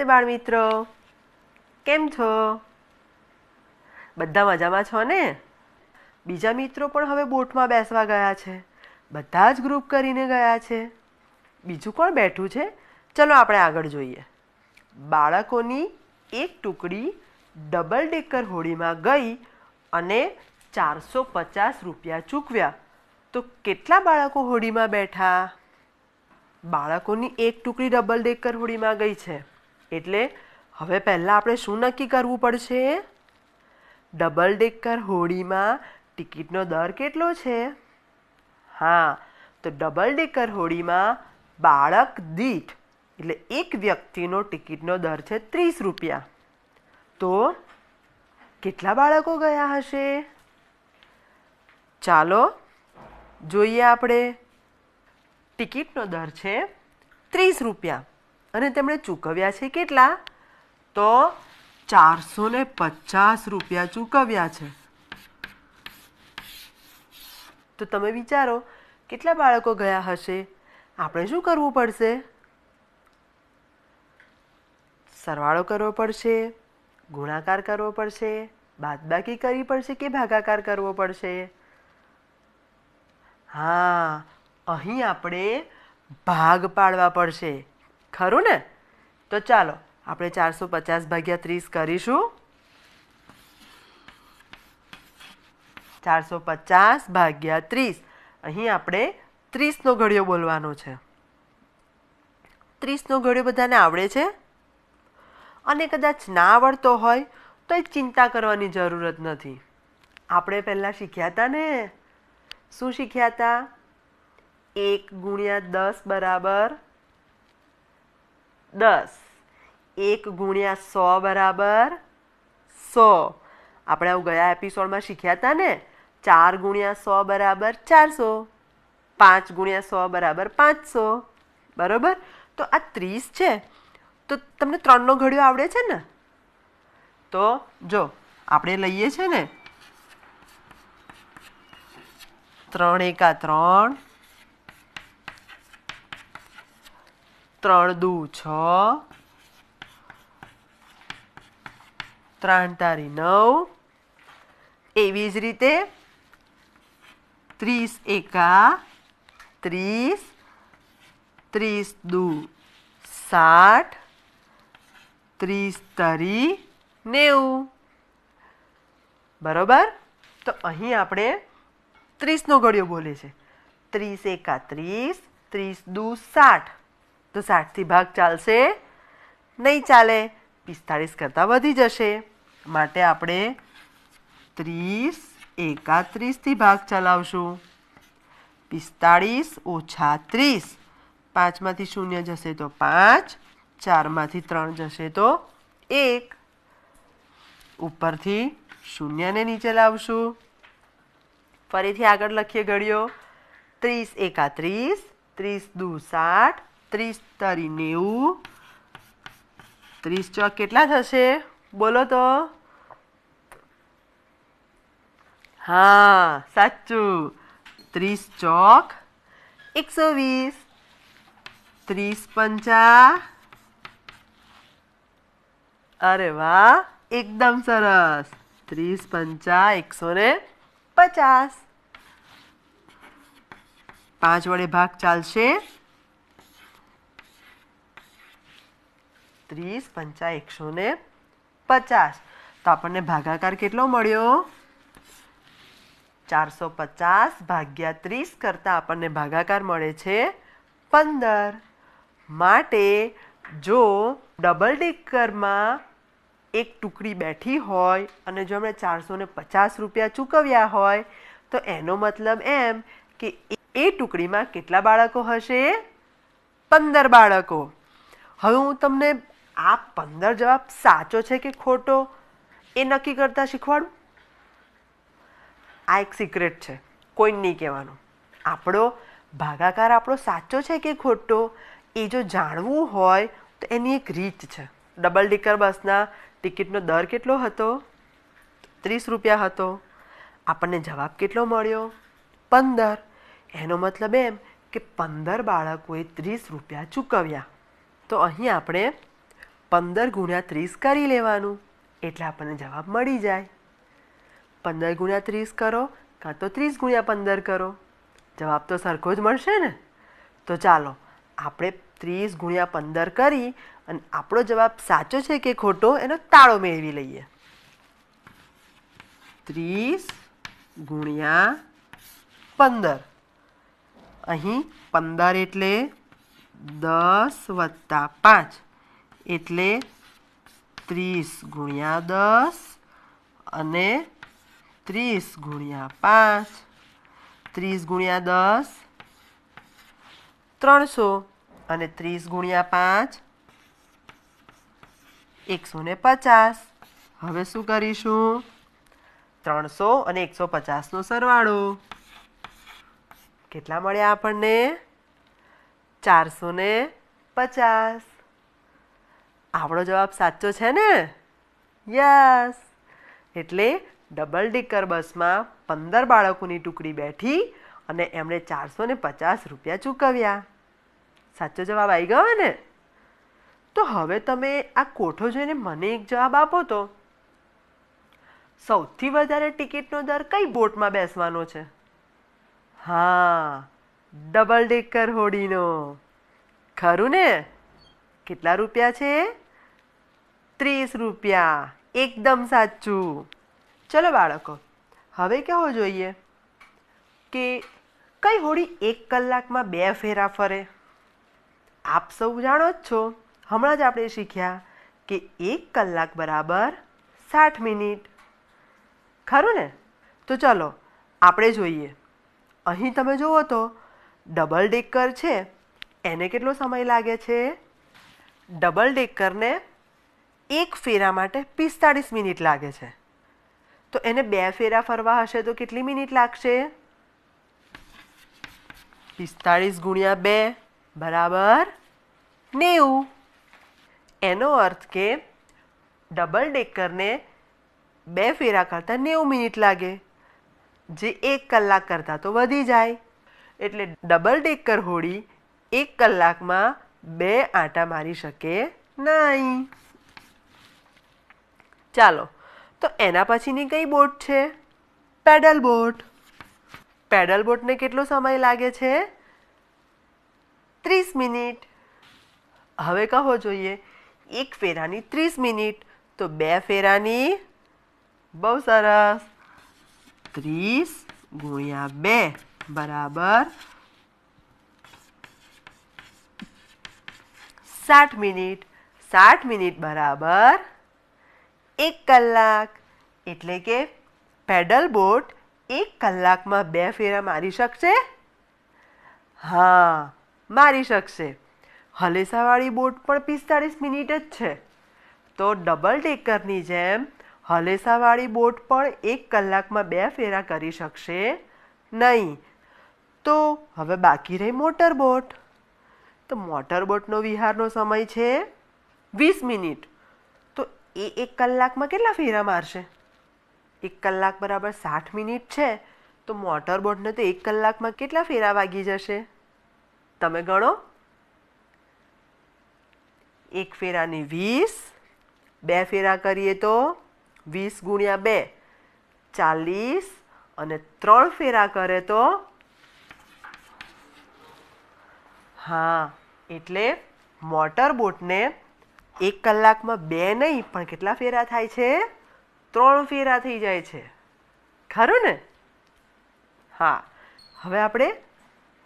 નમસ્તે બાળમિત્રો કેમ છો બધા મજામાં છો ને બીજા મિત્રો પણ હવે બોટમાં બેસવા ગયા છે બધા જ ગ્રુપ કરીને ગયા છે બીજું કોણ બેઠું છે ચલો આપણે આગળ જોઈએ બાળકોની એક ટુકડી ડબલ ડેકર હોડીમાં ગઈ અને ચારસો પચાસ રૂપિયા ચૂકવ્યા તો કેટલા બાળકો હોડીમાં બેઠા બાળકોની એક ટુકડી ડબલ ડેકર હોડીમાં ગઈ છે એટલે હવે પહેલાં આપણે શું નક્કી કરવું પડશે ડબલ ડેકર હોડીમાં ટિકિટનો દર કેટલો છે હા તો ડબલ ડેકર હોડીમાં બાળક દીઠ એટલે એક વ્યક્તિનો ટિકિટનો દર છે ત્રીસ રૂપિયા તો કેટલા બાળકો ગયા હશે ચાલો જોઈએ આપણે ટિકિટનો દર છે ત્રીસ રૂપિયા અને તેમણે ચૂકવ્યા છે કેટલા તો ચારસો ને પચાસ રૂપિયા ચૂકવ્યા છે તો તમે વિચારો કેટલા બાળકો ગયા હશે આપણે શું કરવું પડશે સરવાળો કરવો પડશે ગુણાકાર કરવો પડશે બાદબાકી કરવી પડશે કે ભાગાકાર કરવો પડશે હા અહીં આપણે ભાગ પાડવા પડશે ખરું ને તો ચાલો આપણે ચારસો પચાસ ભાગ્યા ત્રીસ કરીશું ચારસો પચાસ ભાગ્યા ત્રીસ અહીં આપણે ત્રીસનો ઘડિયો બોલવાનો છે ત્રીસનો ઘડિયો બધાને આવડે છે અને કદાચ ના આવડતો હોય તો એ ચિંતા કરવાની જરૂરત નથી આપણે પહેલાં શીખ્યા હતા ને શું શીખ્યા હતા એક ગુણ્યા દસ બરાબર દસ એક ગુણ્યા સો બરાબર સો આપણે આવું ગયા એપિસોડમાં શીખ્યા હતા ને ચાર ગુણ્યા સો બરાબર ચારસો પાંચ ગુણ્યા સો બરાબર પાંચસો બરાબર તો આ ત્રીસ છે તો તમને ત્રણનો ઘડિયો આવડે છે ને તો જો આપણે લઈએ છે ને ત્રણ એકા ત્રણ ત્રણ દુ છ ત્રણ તારી નવ એવી જ રીતે ત્રીસ એકા ત્રીસ ત્રીસ દુ સાઠ ત્રીસ તરી નેવું બરાબર તો અહીં આપણે ત્રીસનો ઘડિયો બોલે છે ત્રીસ એકા ત્રીસ ત્રીસ દુ સાઠ તો સાઠથી ભાગ ચાલશે નહીં ચાલે પિસ્તાળીસ કરતાં વધી જશે માટે આપણે ત્રીસ એકા ભાગ ચલાવશું પિસ્તાળીસ ઓછા ત્રીસ પાંચમાંથી શૂન્ય જશે તો પાંચ ચારમાંથી ત્રણ જશે તો એક ઉપરથી શૂન્યને નીચે લાવશું ફરીથી આગળ લખીએ ઘડીઓ ત્રીસ એકા ત્રીસ ત્રીસ દુ સાઠ ત્રીસ તારી નેવું ત્રીસ ચોક કેટલા થશે બોલો તો હા સાચું ત્રીસ ચોક એકસો વીસ ત્રીસ પંચા અરે વાહ એકદમ સરસ ત્રીસ પંચા એકસો ને પચાસ પાંચ વડે ભાગ ચાલશે ત્રીસ પંચા એકસો ને પચાસ તો આપણને ભાગાકાર કેટલો મળ્યો ચારસો પચાસ ભાગ્યા ત્રીસ કરતાં આપણને ભાગાકાર મળે છે પંદર માટે જો ડબલ ડેકરમાં એક ટુકડી બેઠી હોય અને જો એમણે ચારસો ને પચાસ રૂપિયા ચૂકવ્યા હોય તો એનો મતલબ એમ કે એ ટુકડીમાં કેટલા બાળકો હશે પંદર બાળકો હવે હું તમને આ પંદર જવાબ સાચો છે કે ખોટો એ નક્કી કરતાં શીખવાડું આ એક સિક્રેટ છે કોઈને નહીં કહેવાનું આપણો ભાગાકાર આપણો સાચો છે કે ખોટો એ જો જાણવું હોય તો એની એક રીત છે ડબલ ડીકર બસના ટિકિટનો દર કેટલો હતો ત્રીસ રૂપિયા હતો આપણને જવાબ કેટલો મળ્યો પંદર એનો મતલબ એમ કે પંદર બાળકોએ ત્રીસ રૂપિયા ચૂકવ્યા તો અહીં આપણે પંદર ગુણ્યા ત્રીસ કરી લેવાનું એટલે આપણને જવાબ મળી જાય પંદર ગુણ્યા ત્રીસ કરો કાં તો ત્રીસ ગુણ્યા પંદર કરો જવાબ તો સરખો જ મળશે ને તો ચાલો આપણે ત્રીસ ગુણ્યા પંદર કરી અને આપણો જવાબ સાચો છે કે ખોટો એનો તાળો મેળવી લઈએ ત્રીસ ગુણ્યા પંદર અહીં પંદર એટલે દસ વત્તા પાંચ એટલે ત્રીસ ગુણ્યા દસ અને ત્રીસ ગુણ્યા પાંચ ત્રીસ ગુણ્યા દસ ત્રણસો અને ત્રીસ ગુણ્યા પાંચ એકસો ને પચાસ હવે શું કરીશું ત્રણસો અને એકસો પચાસનો સરવાળો કેટલા મળ્યા આપણને ચારસો ને પચાસ આપણો જવાબ સાચો છે ને યસ એટલે ડબલ ડીકર બસમાં પંદર બાળકોની ટુકડી બેઠી અને એમણે ચારસો ને પચાસ રૂપિયા ચૂકવ્યા સાચો જવાબ આવી ગયો ને તો હવે તમે આ કોઠો જોઈને મને એક જવાબ આપો તો સૌથી વધારે ટિકિટનો દર કઈ બોટમાં બેસવાનો છે હા ડબલ ડેકર હોડીનો ખરું ને કેટલા રૂપિયા છે ત્રીસ રૂપિયા એકદમ સાચું ચલો બાળકો હવે કેવો જોઈએ કે કઈ હોડી એક કલાકમાં બે ફેરા ફરે આપ સૌ જાણો જ છો હમણાં જ આપણે શીખ્યા કે એક કલાક બરાબર સાઠ મિનિટ ખરું ને તો ચાલો આપણે જોઈએ અહીં તમે જુઓ તો ડબલ ડેકર છે એને કેટલો સમય લાગે છે ડબલ ડેકરને એક ફેરા માટે પિસ્તાળીસ મિનિટ લાગે છે તો એને બે ફેરા ફરવા હશે તો કેટલી મિનિટ લાગશે પિસ્તાળીસ ગુણ્યા બે બરાબર નેવું એનો અર્થ કે ડબલ ડેકરને બે ફેરા કરતાં નેવું મિનિટ લાગે જે એક કલાક કરતાં તો વધી જાય એટલે ડબલ ડેકર હોડી એક કલાકમાં બે આંટા મારી શકે નહીં ચાલો તો એના પછીની કઈ બોટ છે પેડલ બોટ પેડલ બોટ ને કેટલો સમય લાગે છે 30 મિનિટ હવે કહો જોઈએ એક ફેરાની 30 મિનિટ તો બે ફેરાની બહુ સરસ 30 * 2 = 60 મિનિટ 60 મિનિટ = એક કલાક એટલે કે પેડલ બોટ એક કલાકમાં બે ફેરા મારી શકશે હા મારી શકશે હલેસાવાળી બોટ પણ પિસ્તાળીસ મિનિટ જ છે તો ડબલ ટેકરની જેમ હલેસાવાળી બોટ પણ એક કલાકમાં બે ફેરા કરી શકશે નહીં તો હવે બાકી રહી મોટર બોટ તો મોટર બોટનો વિહારનો સમય છે વીસ મિનિટ એ એક કલાકમાં કેટલા ફેરા મારશે એક કલાક બરાબર સાઠ મિનિટ છે તો મોટર બોટને તો એક કલાકમાં કેટલા ફેરા વાગી જશે તમે ગણો એક ફેરાની વીસ બે ફેરા કરીએ તો વીસ ગુણ્યા બે ચાલીસ અને ત્રણ ફેરા કરે તો હા એટલે મોટર બોટને એક કલાકમાં બે નહીં પણ કેટલા ફેરા થાય છે ત્રણ ફેરા થઈ જાય છે ખરું ને હા હવે આપણે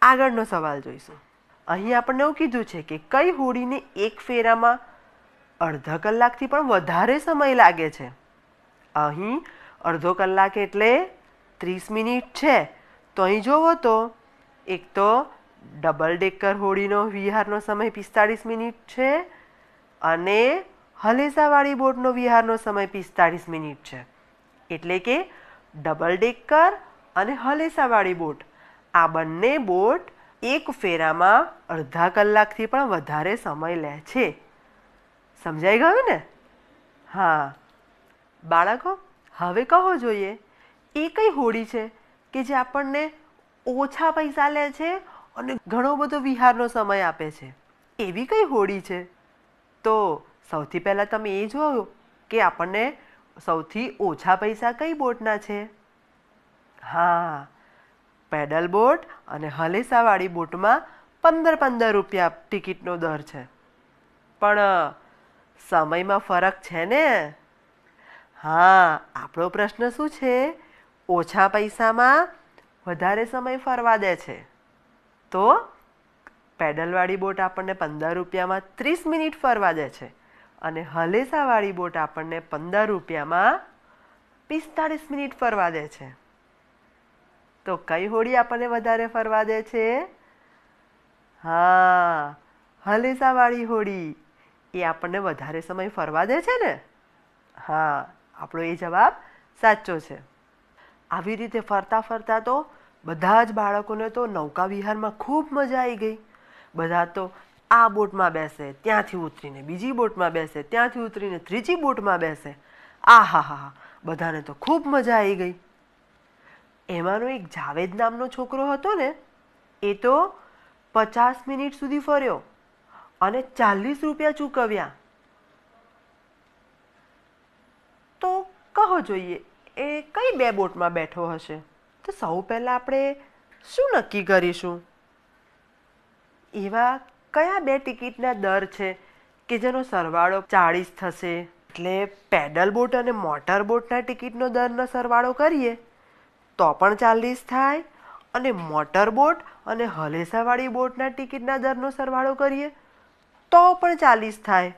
આગળનો સવાલ જોઈશું અહીં આપણને એવું કીધું છે કે કઈ હોડીને એક ફેરામાં અડધા કલાકથી પણ વધારે સમય લાગે છે અહીં અડધો કલાક એટલે ત્રીસ મિનિટ છે તો અહીં જોવો તો એક તો ડબલ ડેકર હોડીનો વિહારનો સમય પિસ્તાળીસ મિનિટ છે અને હલેસાવાળી બોટનો વિહારનો સમય પિસ્તાળીસ મિનિટ છે એટલે કે ડબલ ડેકર અને હલેસાવાળી બોટ આ બંને બોટ એક ફેરામાં અડધા કલાકથી પણ વધારે સમય લે છે સમજાઈ ગયું ને હા બાળકો હવે કહો જોઈએ એ કઈ હોડી છે કે જે આપણને ઓછા પૈસા લે છે અને ઘણો બધો વિહારનો સમય આપે છે એવી કઈ હોડી છે તો સૌથી પહેલાં તમે એ જોયું કે આપણને સૌથી ઓછા પૈસા કઈ બોટના છે હા પેડલ બોટ અને હલેસાવાળી બોટમાં પંદર પંદર રૂપિયા ટિકિટનો દર છે પણ સમયમાં ફરક છે ને હા આપણો પ્રશ્ન શું છે ઓછા પૈસામાં વધારે સમય ફરવા દે છે તો પેડલવાળી બોટ આપણને પંદર રૂપિયામાં ત્રીસ મિનિટ ફરવા દે છે અને હલેસાવાળી બોટ આપણને પંદર રૂપિયામાં પિસ્તાળીસ મિનિટ ફરવા દે છે તો કઈ હોડી આપણને વધારે ફરવા દે છે હા હલેસાવાળી હોડી એ આપણને વધારે સમય ફરવા દે છે ને હા આપણો એ જવાબ સાચો છે આવી રીતે ફરતા ફરતા તો બધા જ બાળકોને તો નૌકા વિહારમાં ખૂબ મજા આવી ગઈ બધા તો આ બોટમાં બેસે ત્યાંથી ઉતરીને બીજી બોટમાં બેસે ત્યાંથી ઉતરીને ત્રીજી બોટમાં બેસે આ હા હા હા બધાને તો ખૂબ મજા આવી ગઈ એમાંનો એક જાવેદ નામનો છોકરો હતો ને એ તો પચાસ મિનિટ સુધી ફર્યો અને ચાલીસ રૂપિયા ચૂકવ્યા તો કહો જોઈએ એ કઈ બે બોટમાં બેઠો હશે તો સૌ પહેલાં આપણે શું નક્કી કરીશું એવા કયા બે ટિકિટના દર છે કે જેનો સરવાળો ચાળીસ થશે એટલે પેડલ બોટ અને મોટર બોટના ટિકિટનો દરનો સરવાળો કરીએ તો પણ ચાલીસ થાય અને મોટર બોટ અને હલેસાવાળી બોટના ટિકિટના દરનો સરવાળો કરીએ તો પણ ચાલીસ થાય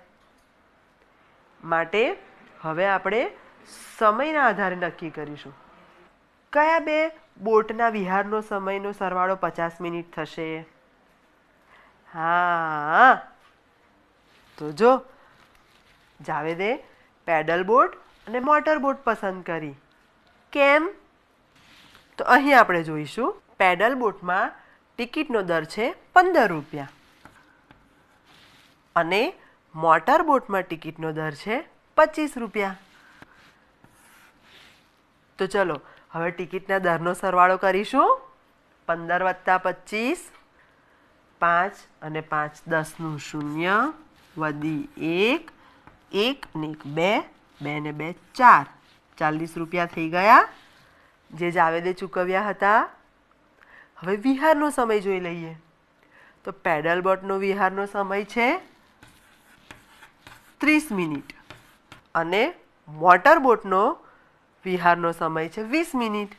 માટે હવે આપણે સમયના આધારે નક્કી કરીશું કયા બે બોટના વિહારનો સમયનો સરવાળો પચાસ મિનિટ થશે હા તો જો જાવેદે પેડલ બોટ અને મોટર બોટ પસંદ કરી કેમ તો અહીં આપણે જોઈશું પેડલ બોટમાં ટિકિટનો દર છે પંદર રૂપિયા અને મોટર બોટમાં ટિકિટનો દર છે પચીસ રૂપિયા તો ચલો હવે ટિકિટના દરનો સરવાળો કરીશું પંદર વત્તા પચીસ પાંચ અને પાંચ દસનું શૂન્ય વધી એક એક ને એક બે બે ને બે ચાર ચાલીસ રૂપિયા થઈ ગયા જે જાવેદે ચૂકવ્યા હતા હવે વિહારનો સમય જોઈ લઈએ તો પેડલ બોટનો વિહારનો સમય છે ત્રીસ મિનિટ અને મોટર બોટનો વિહારનો સમય છે વીસ મિનિટ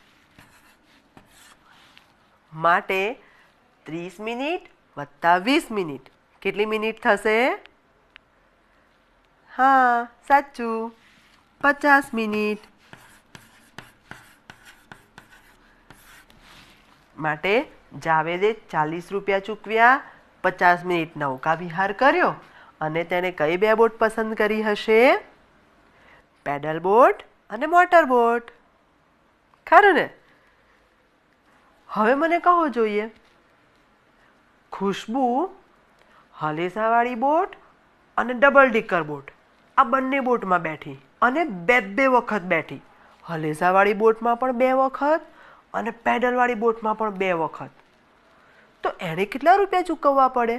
માટે ત્રીસ મિનિટ વત્તા વીસ મિનિટ કેટલી મિનિટ થશે હા સાચું પચાસ મિનિટ માટે જાવેદે ચાલીસ રૂપિયા ચૂકવ્યા પચાસ મિનિટ નૌકા વિહાર કર્યો અને તેણે કઈ બે બોટ પસંદ કરી હશે પેડલ બોટ અને મોટર બોટ ખરું ને હવે મને કહો જોઈએ ખુશ્બુ હલેસાવાળી બોટ અને ડબલ ડિકર બોટ આ બંને બોટમાં બેઠી અને બે બે વખત બેઠી હલેસાવાળી બોટમાં પણ બે વખત અને પેડલવાળી બોટમાં પણ બે વખત તો એણે કેટલા રૂપિયા ચૂકવવા પડે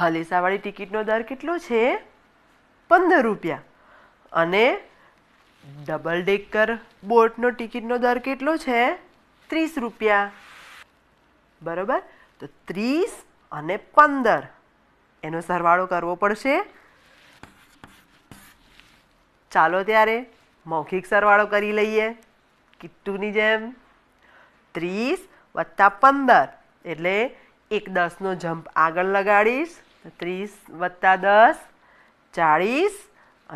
હલેસાવાળી ટિકિટનો દર કેટલો છે પંદર રૂપિયા અને ડબલ ડેકર બોટનો ટિકિટનો દર કેટલો છે ત્રીસ રૂપિયા બરાબર તો ત્રીસ અને પંદર એનો સરવાળો કરવો પડશે ચાલો ત્યારે મૌખિક સરવાળો કરી લઈએ કિટ્ટુની જેમ ત્રીસ વત્તા પંદર એટલે એક દસનો જમ્પ આગળ લગાડીશ ત્રીસ વત્તા દસ ચાળીસ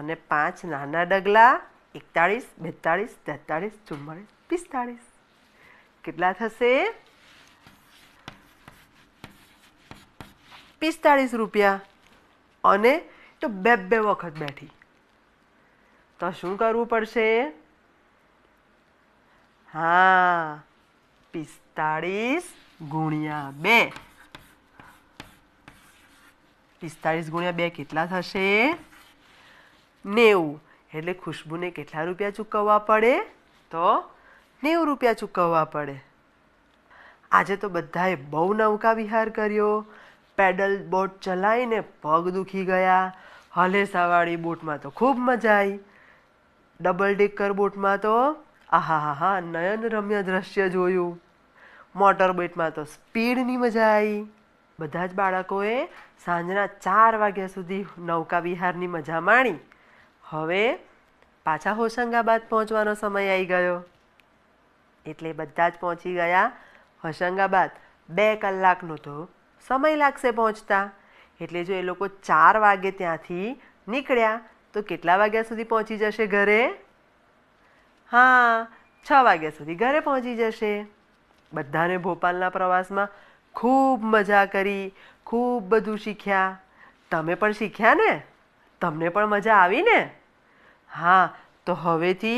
અને પાંચ નાના ડગલા એકતાળીસ બેતાળીસ તેતાળીસ ચુમ્માળીસ પિસ્તાળીસ કેટલા થશે પિસ્તાળીસ રૂપિયા અને તો બે બે વખત બેઠી તો શું કરવું પડશે હા પિસ્તાળીસ ગુણ્યા બે પિસ્તાળીસ ગુણ્યા બે કેટલા થશે નેવું એટલે ખુશ્બુને કેટલા રૂપિયા ચૂકવવા પડે તો નેવું રૂપિયા ચૂકવવા પડે આજે તો બધાએ બહુ નૌકા વિહાર કર્યો પેડલ બોટ ચલાવીને પગ દુખી ગયા હલેસાવાળી બોટમાં તો ખૂબ મજા આવી ડબલ ડેકર બોટમાં તો આહા હા હા નયન રમ્ય દ્રશ્ય જોયું મોટર બોટમાં તો સ્પીડની મજા આવી બધા જ બાળકોએ સાંજના ચાર વાગ્યા સુધી નૌકા વિહારની મજા માણી હવે પાછા હોશંગાબાદ પહોંચવાનો સમય આવી ગયો એટલે બધા જ પહોંચી ગયા હોશંગાબાદ બે કલાકનો તો સમય લાગશે પહોંચતા એટલે જો એ લોકો ચાર વાગે ત્યાંથી નીકળ્યા તો કેટલા વાગ્યા સુધી પહોંચી જશે ઘરે હા છ વાગ્યા સુધી ઘરે પહોંચી જશે બધાને ભોપાલના પ્રવાસમાં ખૂબ મજા કરી ખૂબ બધું શીખ્યા તમે પણ શીખ્યા ને તમને પણ મજા આવી ને હા તો હવેથી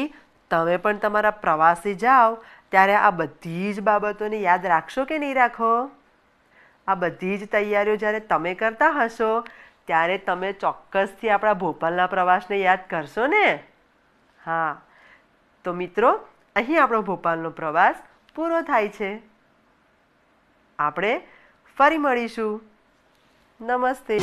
તમે પણ તમારા પ્રવાસે જાઓ ત્યારે આ બધી જ બાબતોને યાદ રાખશો કે નહીં રાખો આ બધી જ તૈયારીઓ જ્યારે તમે કરતા હશો ત્યારે તમે ચોક્કસથી આપણા ભોપાલના પ્રવાસને યાદ કરશો ને હા તો મિત્રો અહીં આપણો ભોપાલનો પ્રવાસ પૂરો થાય છે આપણે ફરી મળીશું નમસ્તે